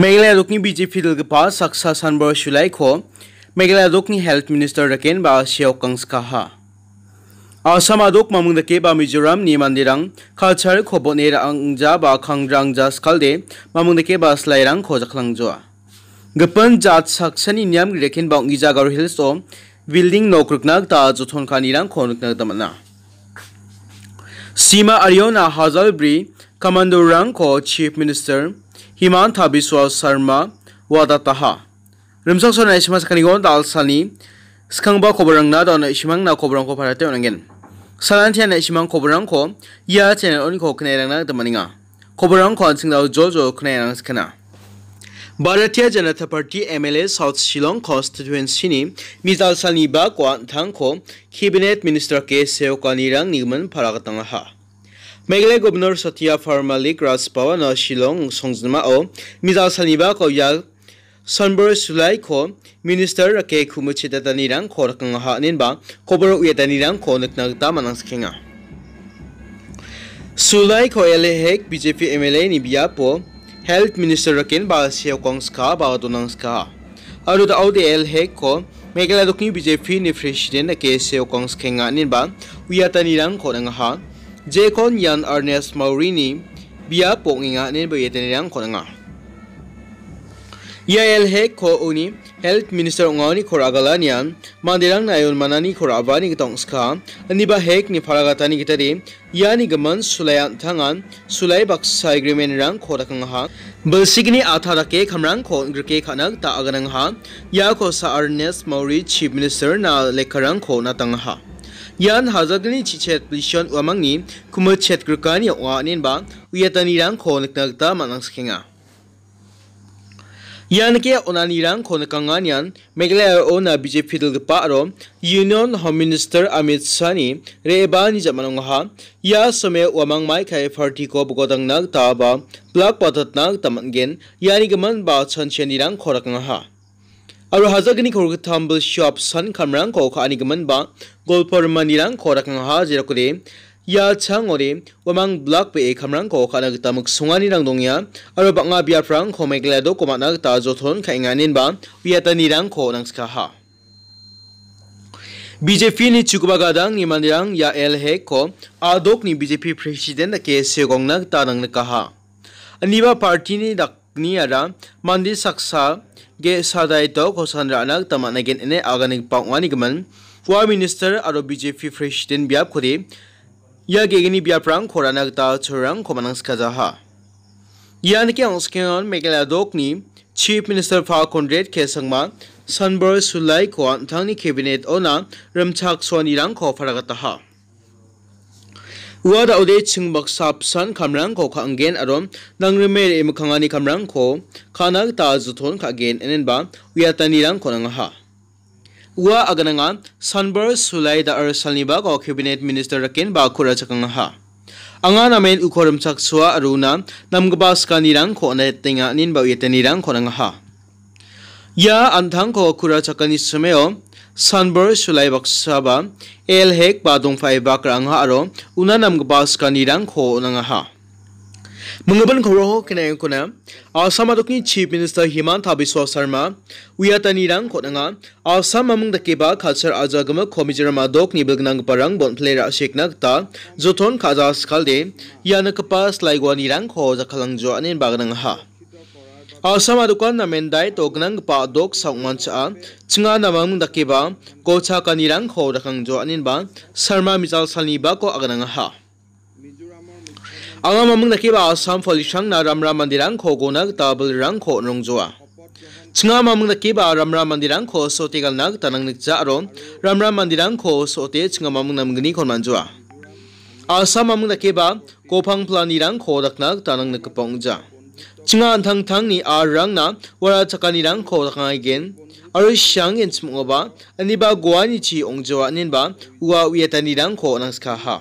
Meghalaya BJP दल के पास सक्सा सानबर शुलाई को मेघालय रोकनी हेल्थ मिनिस्टर रकेन बा शेव कंस्काहा आसाम आदोक मामुंग दके बा मिजोराम नि मंदिरंग खाचर खोबोने रंगजा बा खंगरांग जा स्कलदे मामुंग दके बा स्लाई स्लाइरंग खोजखलंगजो गपन जात सक्सनि नियम रेकेन बा उंगिजा गार हिल्स ओ तो। बिल्डिंग नोक्रुकनाक ता जोथोन कानिरंग खोनुकनाक दमना सीमा अरियोना ब्री कमांडो रंग को चीफ मिनिस्टर हिमांथा बिस्वा शर्मा वादाताहा रिमसक सोना इसिमा सखानिगोन दालसानी स्खंगबा खबरंगना दन इसिमांगना खबरंगखौ फाराते अनगेन सालान्थियाना इसिमां खबरंगखौ या चैनल अनखौ खनायरांना दमानिङा खबरंगखौ सिंदाव ज' ज' खनायरां सखना Bharatiya Janata party MLA south Shillong कॉन्स्टिट्युएंसीनि मिजालसालनि बा क्वान्थांखौ केबिनेट मिनिस्टर के सेवकानिरां निगमन फारागतांहा মেঘালয় গভর্নর সতিয়া ফার্মালিক রাজপাওয়া ন শিলং সংজমা ও মিজা সানিবা কৌয়াল সনবর সুলাই খো মিনিস্টার রাকে খুমুচিতা নিরং খো রকং হা খবর উয়েতা নিরং খো নকনকতা মানসখেঙা সুলাই খো এলে হেক বিজেপি এমএলএ নিবিয়া পো হেলথ মিনিস্টার রকিন বা সিও কংসকা বা দোনংসকা আৰু দা আউদে এল হেক খো মেঘালয় দক্ষিণ বিজেপি নি প্ৰেসিডেন্ট কে সিও কংসখেঙা নিবা উয়াতা নিৰং খো ৰং হা Jekon yan Ernest Maurini bia pong inga ni bayeten yang konanga. Yael he kho uni health minister ngani koragalan yan mandirang na ayon manani korabani gitong ska ani ba hek ni paragatani gitari yani gaman sulayan tangan sulay baksa agreement rang korakang ha belsigni athara ke khamrang ko grike khanak ta aganang ha ya ko sa Ernest Maury chief minister na lekarang kho na tang ha य 하াজগ지sলষ মা খম sর ব তনরkत মনংখে यক ননরkনক मगলনবিজফদলগপ নন hমনস্টर aমिসनবনিজমানh य सम মাং মाফ বগততব বলকবতনতম यনগমব সনরং খরকh aru hazagani khorga thambul shop san khamrang ko khani gaman ba golpor manirang khorakang ha jirakule ya changore wamang block pe ekhamrang ko khana gita muk sungani rang dongya aru banga biafrang khomegla do komana gita jothon khainganin ba wiatani rang ko nangska ha BJP नि चुकबागादांग निमानिरांग या L हे को आदोक नि BJP president के सेगोंगना तानंग कहा अनिवा party नि दकनी आरा मंदिर सक्सा गे सादाय तो खोसान रानक तमानगिन इने आगानिक पांगवानिगमन फुआ मिनिस्टर और बीजेपी प्रेसिडेंट बियाब खुदि या गेगिनि बियाप्रां खोरानक ता छोरां खमानांस काजाहा यान मेघालय अंस्केन मेघालयादकनि चीफ मिनिस्टर फा कॉन्ड्रेड के संगमा सनबर सुलाई को अंथांगनि कैबिनेट ओना रमछाक सोनिरां खो फरागताहा uda ode sybk sapsn kamragko ka gen ar nangrma mkagaনi kamরgko knta ztn ka ge eneba utaniরako angaha u agnaga snbr sulaida rসalnibako kaবিনt mnstr রakenবa kura hakangaha aganamen ukরmsaksua nanamগaবaskaniরagko ta nib utniরagko nangaha ya antagkokর hakanism सनबर सुलाई बक्सा एल हेक ba dongfai bakrang ha aro una nam gbas मंगबन खौरो कने आसाम दकनि chief minister Himanta Biswa Sarma उयातनि रंग खोदंगा आसाम ममंग दकेबा कल्चर आजागम खमिजरमा दक निबगनांग परंग बोनफ्लेरा शेकनाक ता जोथोन खाजा दे यानकपास लाइगवानि रंग खो जखलंग जो अनिन बागनंग हा Asama dukan namen dai tognang pa dok saungan cha chinga namang dakiba kocha kanirang ho rakang jo anin ba sarma misal salni ba ko agnang ha Anga mamang dakiba Assam Folishang na ramra mandirang ko gonak tabul rang ko nong joa Chinga mamang ba, ramra mandirang ko sotigal nak tanang nikja aro ramra mandirang ko sote chinga mamang namgni kon manjoa Assam mamang dakiba kopang planirang ko daknak tanang nikpongja Chinga thằng tang ni arang na wara chakanirang ko again aro shang en smugoba aniba gua ni chi ongjoa ninba uwa uyatanirang ko nangska ha.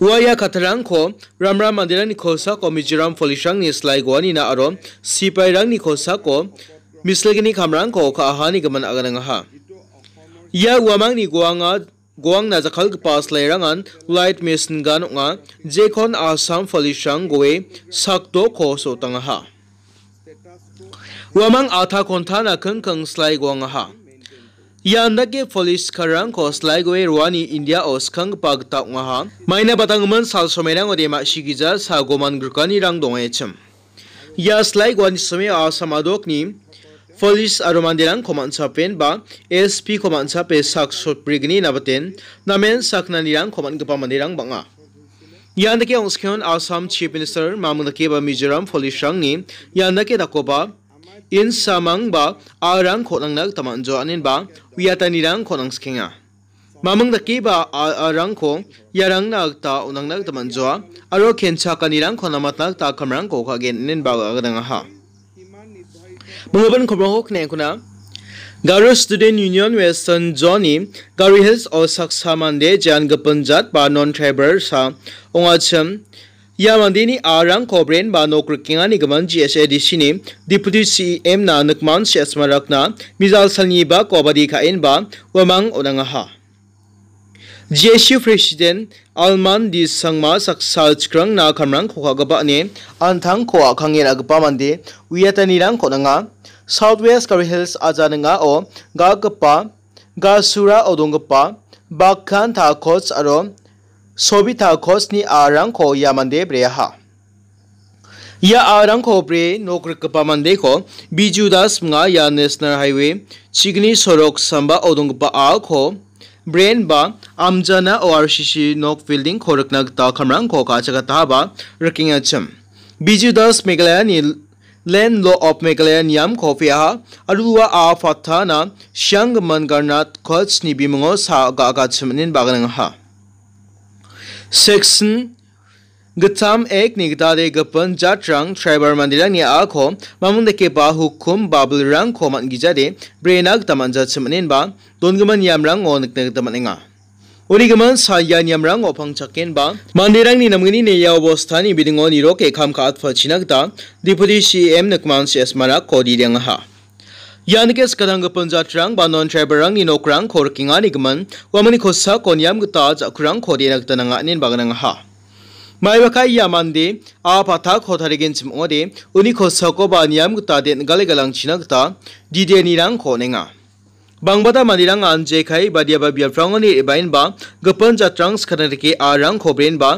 Uaya katarangko Ramra Mandira ni kosako Mizoram Folishang ni slai gwani na aro Sipai rang ni kosako Mislagini kamrangko kaahani gaman aganang ha. Ya uamang ni guanga goang na zakhal pas le rangan light machine gan onga jekhon asam falishang goe sakdo ko so tangaha wamang atha konthana khang khang slai goang ha Yandake police karang ko slai goe rwani India oskang pag ta onga ha maina batangman sal somerang ode ma shigiza sagoman grukani rang donge chem ya slai gwani some asamadok ni Police Arumandilang Command Sapen ba ASP Command Sape Sak Soprigni Nabaten namen Saknanirang Command Gapamandirang banga. Yandake Ongskeon Assam Chief Minister Mamunake ba Mizoram Police Rangni Yandake Dakoba in samang ba arang khonang nak tamanjo anin ba wiatani rang khonang skenga mamang daki ba arang ko yarang nak ta unang nak tamanjo aro kencha kanirang khonamat nak ta kamrang ko khagen nen ba agadang ha 문호반 거병옥 네구나 Garo Student Union Western Zone Garo Hills o Saksamande Jan Gapanjat ba non tribal sa ongacham Yamandini Arang Kobren ba nokrikinga ni gaman GSADC ni Deputy CM na Nakman Sesmarakna Mizal Saniba Kobadi Kain ba Wamang Onangaha जेसी president अलमान दि संगमा सक्सलक्रंग ना खमरंग ने अंथंग खोआ खंगेरागबा मानदे उयतनिरंग खोनाङा साउथ वेस्ट करी हिल्स आजानाङा ओ गागपा गासुरा ओदोंगपा बाखान थाखोस आरो सोबि थाखोस नि रंग खो यामानदे ब्रेहा या आरंग खो ब्रे नोग्रकपा मानदे खो बिजुदास मङा या नेशनल हाईवे चिगनी सरोक सम्बा ओदोंगपा आ खो ब्रेन बा आमजना ओ आर सी सी नॉक फील्डिंग खोरकना ता खमरांग खो का ताबा रकिंग अचम बिजु दास मेघालय नि लैंड लॉ ऑफ मेघालय नियम खोफिया अरुवा आ फाथा ना श्यांग मनगरना खच नि बिमंगो सा छमनिन बागनंग हा section Gutam ek nigdade gapun jatrang tribal mandirani ako mamundake ba hukum babulrang koman gijade brenag tamanja chimnin ba dongaman yamrang onik nagdamaninga. Unigaman sayan yamrang opang chakin ba mandirang ni namgini ne ya obostani bidingo niro ke kam ka atfa chinagda deputy CM Nukman Sesmara kodi dengaha. यानके स्कदंग पंजाट्रांग बानोन ट्राइबरंग नि नोकरांग खोरकिंगा निगमन वमनि खोसा कोन्याम गता जाखुरांग खोदे नगतनंगा निन बागनंगा माइबाखा यामानदे आ पाथा खोथारिगेन सिमोदे उनि खोसको बानियाम गुता देन गले छिना गुता दिदे निरां खोनेङा बांगबादा मानिरां आनजेखाय बादियाबा बियाफ्रांगनि एबाइन गपन जात्रां स्खनरके आरां खोब्रेन बा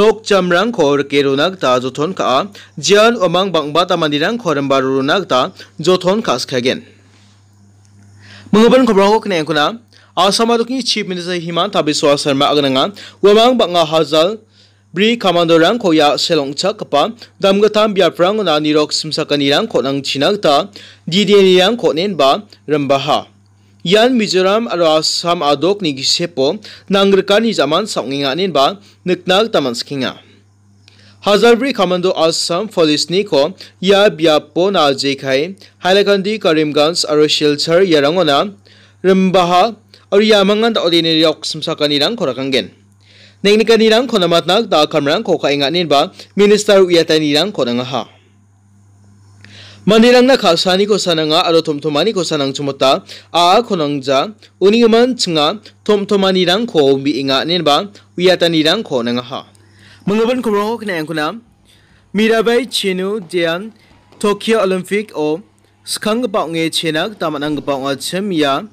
नोक चमरां खोर के ता जथोन का जियान ओमांग बांगबादा मानिरां खोरमबा रुनाग ता जथोन खास खगेन मंगबन खबरांगो आसामा आसामादुकनि चीफ मिनिस्टर हिमांत बिस्वा शर्मा अगनाङा वमांग बांगा हाजल Bri kamandoran ko ya selong chak kapa damgatan biaprang na nirok simsakaniran ko nang chinagta didianiran ko nen ba rembaha. Yan Mizoram aro Assam adok ni gisepo nangrika ni zaman saunginganin ba niknag tamanskinger. हजारब्री commando Assam पुलिसनि को या ब्यापो नाजेखाय हाइलाकंदी करीमगंज और शिलचर यारंगोना रिम्बाहा और यामंगन ओदिनि रक्समसाकानि रंग खराकंगेन Neng nika nirang kona matnak da kamrang koka ingat ninba minister uyata nirang kona ngaha. Manirang na kasani ko sananga aro tomtomani ko sanang chumota a konangja uningaman tom tomtomani rang ko bi ingat ninba uyata nirang kona ngaha. Mengaban kumroho kena yang kuna Mirabai Chinu Dian Tokyo Olympic o skang gepau nge chenak tamat ang gepau chem ya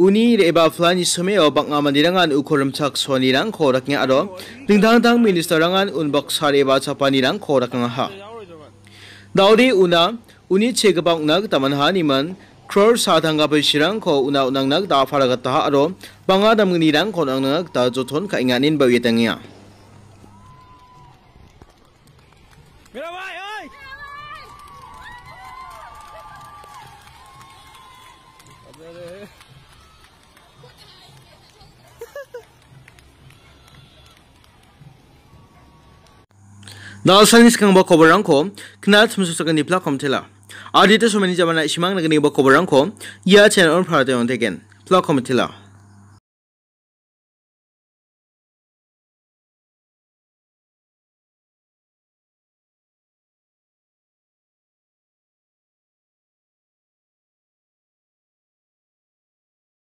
uni reba flani someo bangga mandirangan ukorimchak sonirang koraknya ado. dingdang-dang ministerangan unbok sareba chapanirang nga ha dauri una uni chegabang nag ha niman kror sadanga pesirang ko una unang nag da faragata ha aro bangga damnirang ko nang nag da jothon ka inganin bawetangya Mirabai oi Nalsal ni sekang bawa kobar rangko, kenal semusuk sekan di platform tela. Aditya Somani Jamana Ishimang negeri bawa kobar rangko, ia channel on Pradayon Teken, platform tela.